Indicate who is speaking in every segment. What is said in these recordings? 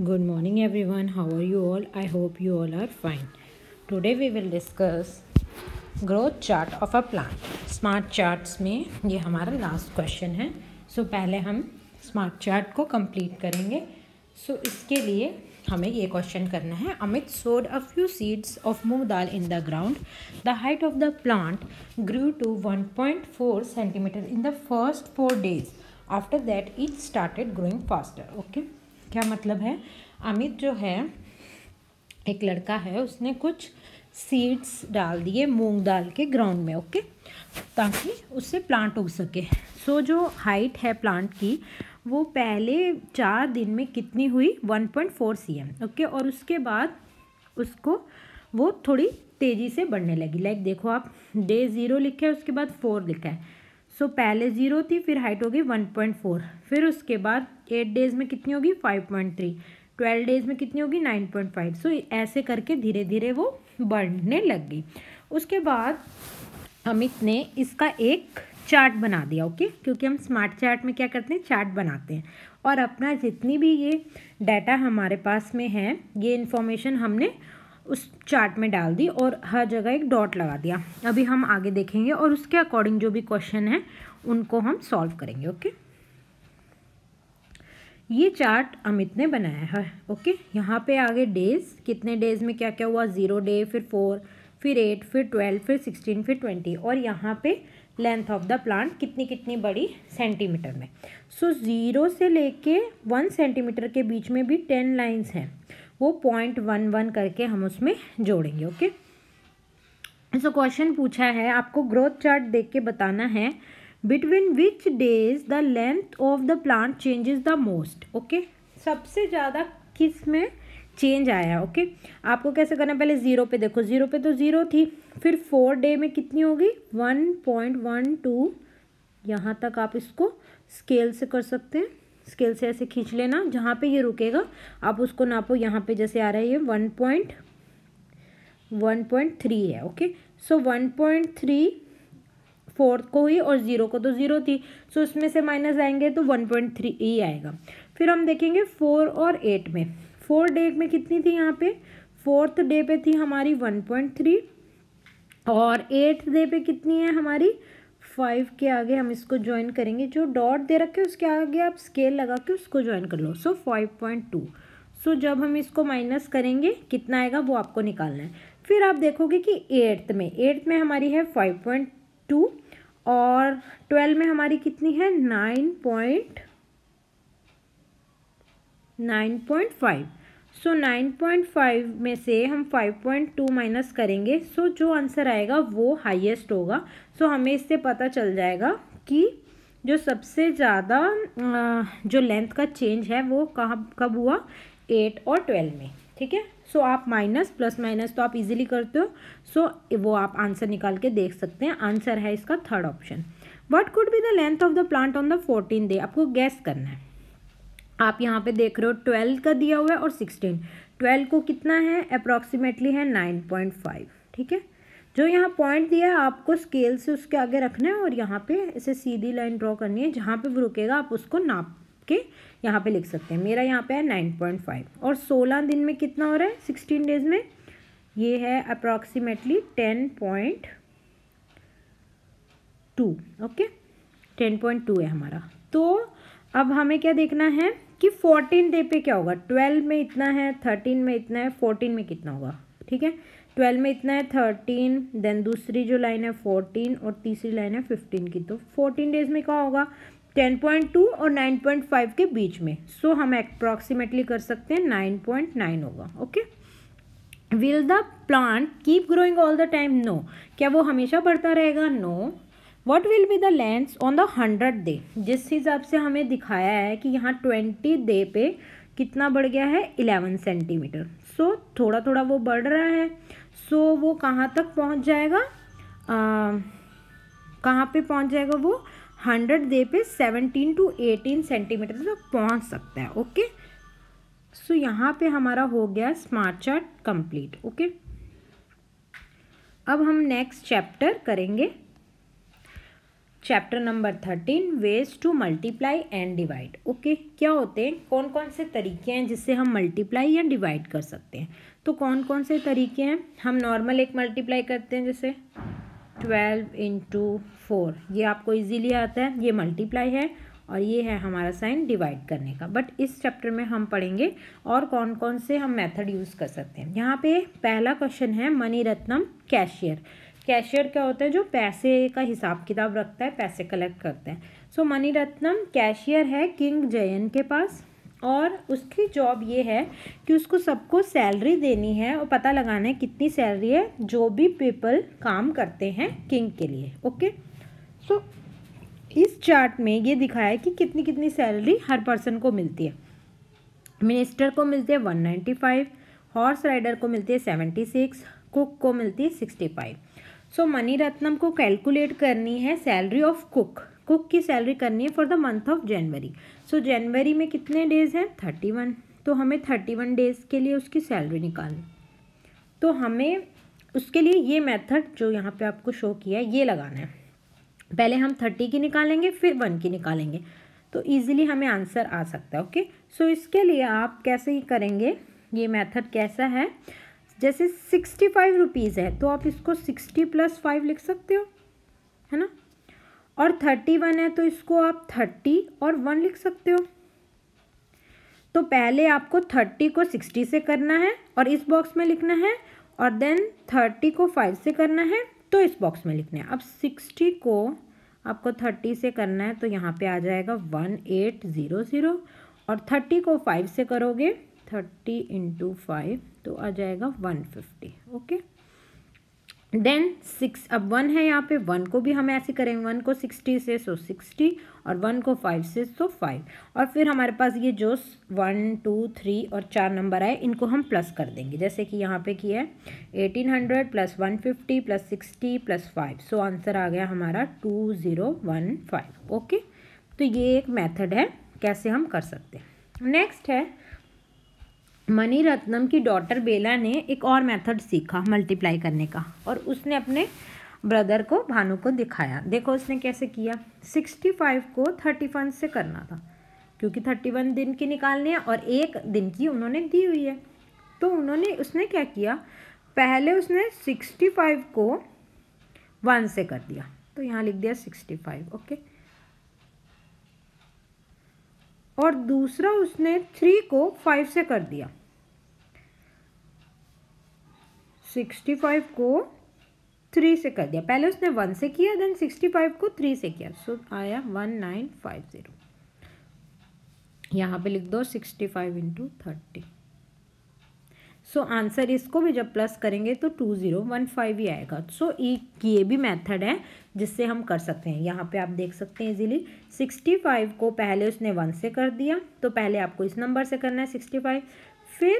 Speaker 1: Good morning everyone how are you all I hope you all are fine today we will discuss growth chart of a plant smart chart में ये हमारा last question है सो so, पहले हम smart chart को complete करेंगे सो so, इसके लिए हमें ये क्वेश्चन करना है Amit sowed a few seeds of moong dal in the ground the height of the plant grew to four centimetre in the first four days after that it started growing faster okay क्या मतलब है अमित जो है एक लड़का है उसने कुछ सीड्स डाल दिए मूंग दाल के ग्राउंड में ओके ताकि उससे प्लांट उग सके सो जो हाइट है प्लांट की वो पहले चार दिन में कितनी हुई 1.4 पॉइंट ओके और उसके बाद उसको वो थोड़ी तेज़ी से बढ़ने लगी लाइक देखो आप डे ज़ीरो लिखा है उसके बाद फोर लिखा है सो so, पहले ज़ीरो थी फिर हाइट होगी वन पॉइंट फोर फिर उसके बाद एट डेज़ में कितनी होगी five point three twelve days में कितनी होगी नाइन पॉइंट फाइव सो ऐसे करके धीरे धीरे वो बढ़ने लग गई उसके बाद अमित ने इसका एक चार्ट बना दिया ओके क्योंकि हम स्मार्ट चार्ट में क्या करते हैं चार्ट बनाते हैं और अपना जितनी भी ये डाटा हमारे पास में है ये इन्फॉर्मेशन हमने उस चार्ट में डाल दी और हर जगह एक डॉट लगा दिया अभी हम आगे देखेंगे और उसके अकॉर्डिंग जो भी क्वेश्चन है उनको हम सॉल्व करेंगे ओके ये चार्ट अमित ने बनाया है ओके यहाँ पे आगे डेज़ कितने डेज़ में क्या क्या हुआ ज़ीरो डे फिर फोर फिर एट फिर ट्वेल्व फिर सिक्सटीन फिर ट्वेंटी और यहाँ पे लेंथ ऑफ द प्लांट कितनी कितनी बड़ी सेंटीमीटर में सो so, ज़ीरो से लेके वन सेंटीमीटर के बीच में भी टेन लाइंस हैं वो पॉइंट वन वन करके हम उसमें जोड़ेंगे ओके सो क्वेश्चन पूछा है आपको ग्रोथ चार्ट देख के बताना है between which days the length of the plant changes the most okay सबसे ज़्यादा किस में चेंज आया ओके okay? आपको कैसे करना पहले ज़ीरो पे देखो ज़ीरो पे तो ज़ीरो थी फिर फोर डे में कितनी होगी वन पॉइंट वन टू यहाँ तक आप इसको स्केल से कर सकते हैं स्केल से ऐसे खींच लेना जहाँ पे ये रुकेगा आप उसको नापो यहाँ पे जैसे आ रहा है ये one point one point three है okay so one point three fourth को हुई और ज़ीरो को तो ज़ीरो थी सो उसमें से माइनस आएंगे तो वन पॉइंट थ्री ही आएगा फिर हम देखेंगे फोर और एट में फोर डे में कितनी थी यहाँ पे फोर्थ डे पे थी हमारी वन पॉइंट थ्री और एट्थ डे पे कितनी है हमारी फाइव के आगे हम इसको ज्वाइन करेंगे जो डॉट दे रखे उसके आगे आप स्केल लगा के उसको ज्वाइन कर लो so five point two so जब हम इसको माइनस करेंगे कितना आएगा वो आपको निकालना है फिर आप देखोगे कि एट्थ में एट्थ में हमारी है फाइव पॉइंट टू और ट्वेल्व में हमारी कितनी है nine point nine point five so nine point five में से हम फाइव पॉइंट टू माइनस करेंगे सो so, जो आंसर आएगा वो हाईएस्ट होगा सो so, हमें इससे पता चल जाएगा कि जो सबसे ज़्यादा जो लेंथ का चेंज है वो कहाँ कब हुआ एट और ट्वेल्व में ठीक है सो आप माइनस प्लस माइनस तो आप इजीली करते हो सो so, वो आप आंसर निकाल के देख सकते हैं आंसर है इसका third option what could be the length of the plant on the fourteen day आपको गैस करना है आप यहाँ पे देख रहे हो ट्वेल्व का दिया हुआ है और सिक्सटीन ट्वेल्व को कितना है अप्रॉक्सीमेटली है नाइन पॉइंट फाइव ठीक है जो यहाँ पॉइंट दिया है आपको स्केल से उसके आगे रखना है और यहाँ पे इसे सीधी लाइन ड्रॉ करनी है जहाँ पे वो रुकेगा आप उसको नाप के यहाँ पे लिख सकते हैं मेरा यहाँ पे है नाइन पॉइंट फाइव और सोलह दिन में कितना हो रहा है सिक्सटीन डेज में ये है approximately ten point two okay ten point two है हमारा तो अब हमें क्या देखना है कि फोर्टीन डे पे क्या होगा ट्वेल्व में इतना है थर्टीन में इतना है फोर्टीन में कितना होगा ठीक है ट्वेल्व में इतना है थर्टीन देन दूसरी जो लाइन है फोर्टीन और तीसरी लाइन है फिफ्टीन की तो फोर्टीन डेज में क्या होगा टेन पॉइंट टू और नाइन पॉइंट फाइव के बीच में सो so, हम अप्रॉक्सीमेटली कर सकते हैं नाइन पॉइंट नाइन होगा okay will the plant keep growing all the time no क्या वो हमेशा बढ़ता रहेगा no what will be the lengths on the hundred day जिस हिसाब से हमें दिखाया है कि यहाँ ट्वेंटी डे पे कितना बढ़ गया है इलेवन सेंटीमीटर सो थोड़ा थोड़ा वो बढ़ रहा है सो so, वो कहाँ तक पहुँच जाएगा कहाँ पे पहुँच जाएगा वो हंड्रेड डे पे सेवनटीन टू एटीन सेंटीमीटर तक पहुंच सकता है ओके सो यहाँ पे हमारा हो गया स्मार्ट चार्ट कंप्लीट ओके अब हम नेक्स्ट चैप्टर करेंगे chapter number thirteen ways to multiply and divide okay क्या होते हैं कौन कौन से तरीके हैं जिससे हम मल्टीप्लाई या डिवाइड कर सकते हैं तो कौन कौन से तरीके हैं हम नॉर्मल एक मल्टीप्लाई करते हैं जैसे ट्वेल्व इंटू फोर ये आपको इजीली आता है ये मल्टीप्लाई है और ये है हमारा साइन डिवाइड करने का बट इस चैप्टर में हम पढ़ेंगे और कौन कौन से हम मेथड यूज़ कर सकते हैं यहाँ पे पहला क्वेश्चन है मनी रत्नम कैशियर कैशियर क्या होता है जो पैसे का हिसाब किताब रखता है पैसे कलेक्ट करते हैं सो मनी रत्नम कैशियर है किंग जयन के पास और उसकी जॉब ये है कि उसको सबको सैलरी देनी है और पता लगाना है कितनी सैलरी है जो भी पीपल काम करते हैं किंग के लिए ओके सो so, इस चार्ट में ये दिखाया है कि कितनी कितनी सैलरी हर पर्सन को मिलती है मिनिस्टर को मिलती है one ninety five horse rider को मिलती है सेवेंटी सिक्स कुक को मिलती है sixty five so Mani Ratnam को कैलकुलेट करनी है सैलरी ऑफ कुक कुक की सैलरी करनी है for the month of January so जनवरी में कितने डेज़ हैं थर्टी वन तो हमें थर्टी वन डेज़ के लिए उसकी सैलरी निकालनी तो हमें उसके लिए ये मेथड जो यहाँ पे आपको शो किया है ये लगाना है पहले हम थर्टी की निकालेंगे फिर वन की निकालेंगे तो ईज़िली हमें आंसर आ सकता है ओके सो इसके लिए आप कैसे करेंगे ये मेथड कैसा है जैसे सिक्सटी फाइव रुपीज़ है तो आप इसको सिक्सटी प्लस फाइव लिख सकते हो है ना और थर्टी वन है तो इसको आप थर्टी और वन लिख सकते हो तो पहले आपको थर्टी को सिक्सटी से करना है और इस बॉक्स में लिखना है और देन थर्टी को फाइव से करना है तो इस बॉक्स में लिखना है अब सिक्सटी को आपको थर्टी से करना है तो यहाँ पे आ जाएगा वन एट ज़ीरो ज़ीरो और थर्टी को फाइव से करोगे थर्टी इंटू फाइव तो आ जाएगा one fifty okay then six अब वन है यहाँ पे वन को भी हम ऐसे करेंगे वन को सिक्सटी से सो सिक्सटी और वन को फाइव से सो फाइव और फिर हमारे पास ये जो वन टू थ्री और चार नंबर आए इनको हम प्लस कर देंगे जैसे कि यहाँ पे किया है eighteen hundred plus one fifty plus sixty plus five so answer आ गया हमारा two zero one five okay तो ये एक मैथड है कैसे हम कर सकते हैं नेक्स्ट है मनी रत्नम की डॉटर बेला ने एक और मेथड सीखा मल्टीप्लाई करने का और उसने अपने ब्रदर को भानु को दिखाया देखो उसने कैसे किया सिक्सटी फाइव को थर्टी वन से करना था क्योंकि थर्टी वन दिन की निकालनी है और एक दिन की उन्होंने दी हुई है तो उन्होंने उसने क्या किया पहले उसने सिक्सटी फाइव को वन से कर दिया तो यहाँ लिख दिया सिक्सटी फाइव ओके और दूसरा उसने थ्री को फाइव से कर दिया सिक्सटी फाइव को थ्री से कर दिया पहले उसने वन से किया देन सिक्सटी फाइव को थ्री से किया सो so, आया वन नाइन फाइव ज़ीरो यहाँ पे लिख दो sixty five into thirty so answer इसको भी जब प्लस करेंगे तो टू ज़ीरो वन फाइव ही आएगा सो so, एक ये भी मेथड है जिससे हम कर सकते हैं यहाँ पे आप देख सकते हैं इजीली सिक्सटी फाइव को पहले उसने वन से कर दिया तो पहले आपको इस नंबर से करना है सिक्सटी फाइव फिर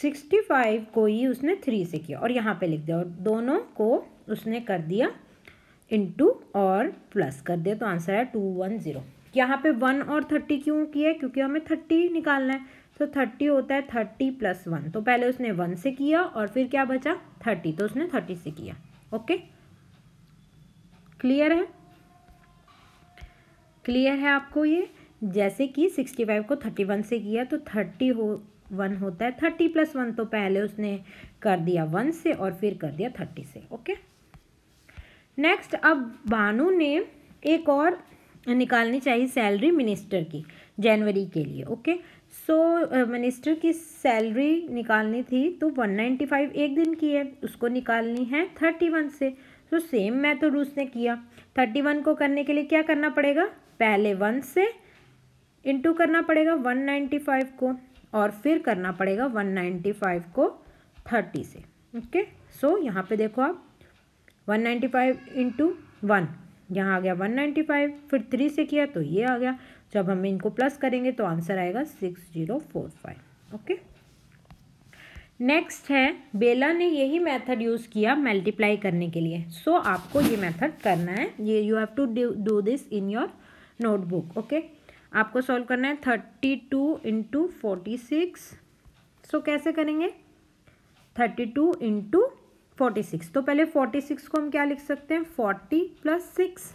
Speaker 1: सिक्सटी फाइव को ही उसने थ्री से किया और यहाँ पे लिख दिया और दोनों को उसने कर दिया इंटू और प्लस कर दिया तो आंसर है टू वन ज़ीरो यहाँ पे वन और थर्टी क्यों किया क्योंकि हमें थर्टी निकालना है सो तो थर्टी होता है थर्टी प्लस वन तो पहले उसने वन से किया और फिर क्या बचा थर्टी तो उसने थर्टी से किया ओके क्लियर है क्लियर है आपको ये जैसे कि सिक्सटी फाइव को थर्टी वन से किया तो थर्टी हो वन होता है थर्टी प्लस वन तो पहले उसने कर दिया वन से और फिर कर दिया थर्टी से ओके नेक्स्ट अब बानू ने एक और निकालनी चाहिए सैलरी मिनिस्टर की जनवरी के लिए ओके सो मिनिस्टर की सैलरी निकालनी थी तो वन नाइन्टी फाइव एक दिन की है उसको निकालनी है थर्टी वन से तो सेम मैं तो रूस ने किया थर्टी वन को करने के लिए क्या करना पड़ेगा पहले वन से इंटू करना पड़ेगा वन नाइन्टी फाइव को और फिर करना पड़ेगा वन नाइन्टी फाइव को थर्टी से ओके सो यहाँ पे देखो आप one ninety five into one यहाँ आ गया वन नाइन्टी फाइव फिर थ्री से किया तो ये आ गया जब हम इनको प्लस करेंगे तो आंसर आएगा six zero four five okay next है बेला ने यही मेथड यूज़ किया मल्टीप्लाई करने के लिए सो so, आपको ये मेथड करना है ये you have to do this in your notebook okay आपको सॉल्व करना है thirty two into forty six so कैसे करेंगे thirty two into forty six तो पहले फोर्टी सिक्स को हम क्या लिख सकते हैं फोर्टी प्लस सिक्स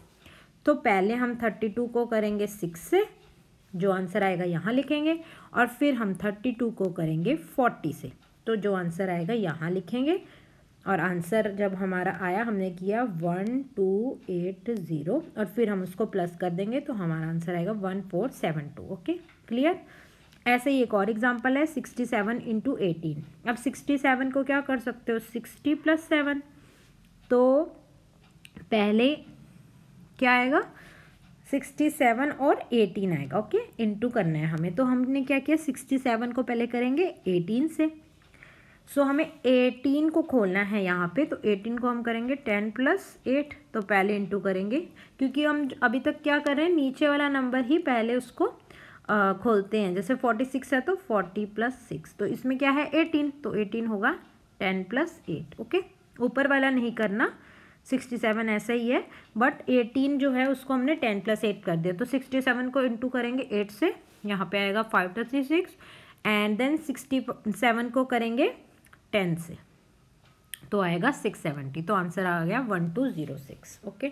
Speaker 1: तो पहले हम थर्टी टू को करेंगे सिक्स से जो आंसर आएगा यहाँ लिखेंगे और फिर हम थर्टी टू को करेंगे फोर्टी से तो जो आंसर आएगा यहाँ लिखेंगे और आंसर जब हमारा आया हमने किया वन टू एट ज़ीरो और फिर हम उसको प्लस कर देंगे तो हमारा आंसर आएगा one four seven two okay clear ऐसे ही एक और एग्जाम्पल है सिक्सटी सेवन इंटू एटीन अब सिक्सटी सेवन को क्या कर सकते हो सिक्सटी प्लस सेवन तो पहले क्या आएगा सिक्सटी सेवन और एटीन आएगा ओके इंटू करना है हमें तो हमने क्या किया सिक्सटी सेवन को पहले करेंगे एटीन से सो so, हमें एटीन को खोलना है यहाँ पे तो एटीन को हम करेंगे टेन प्लस एट तो पहले इंटू करेंगे क्योंकि हम अभी तक क्या कर रहे हैं नीचे वाला नंबर ही पहले उसको खोलते हैं जैसे फोर्टी सिक्स है तो फोर्टी प्लस सिक्स तो इसमें क्या है एटीन तो एटीन होगा टेन प्लस एट ओके ऊपर वाला नहीं करना सिक्सटी सेवन ऐसा ही है बट एटीन जो है उसको हमने टेन प्लस एट कर दिया तो सिक्सटी सेवन को इंटू करेंगे एट से यहाँ पे आएगा five thirty six and then sixty seven को करेंगे टेन से तो आएगा सिक्स सेवेंटी तो आंसर आ गया one two zero six okay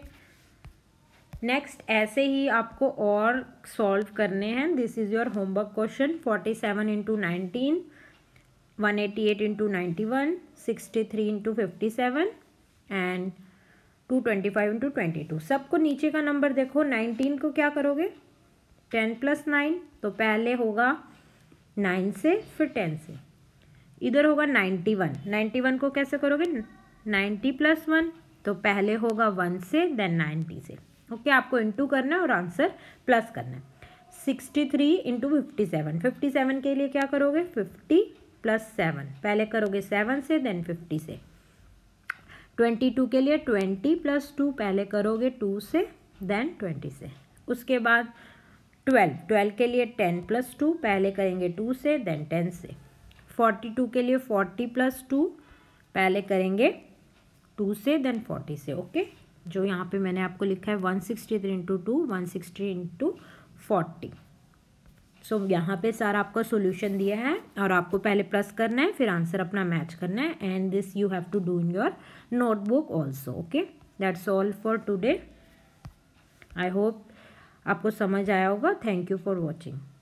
Speaker 1: next ऐसे ही आपको और सॉल्व करने हैं this is your homework question forty seven into nineteen one eighty eight into ninety one sixty three into fifty seven and two twenty five into twenty two सबको नीचे का number देखो नाइनटीन को क्या करोगे टेन प्लस नाइन तो पहले होगा नाइन से फिर टेन से इधर होगा नाइन्टी वन नाइन्टी वन को कैसे करोगे नाइन्टी प्लस वन तो पहले होगा वन से देन नाइन्टी से ओके okay, आपको इंटू करना है और आंसर प्लस करना है sixty three into fifty seven fifty seven के लिए क्या करोगे फिफ्टी प्लस सेवन पहले करोगे सेवन से देन फिफ्टी से ट्वेंटी टू के लिए ट्वेंटी प्लस टू पहले करोगे टू से देन ट्वेंटी से उसके बाद ट्वेल्व ट्वेल्व के लिए टेन प्लस टू पहले करेंगे टू से देन टेन से फोर्टी टू के लिए फोर्टी प्लस टू पहले करेंगे टू से देन फोर्टी से ओके okay? जो यहाँ पे मैंने आपको लिखा है one sixty three into two one sixty into forty so यहाँ पे सारा आपका सॉल्यूशन दिया है और आपको पहले प्लस करना है फिर आंसर अपना मैच करना है and this you have to do in your notebook also okay that's all for today I hope आपको समझ आया होगा थैंक यू फॉर वॉचिंग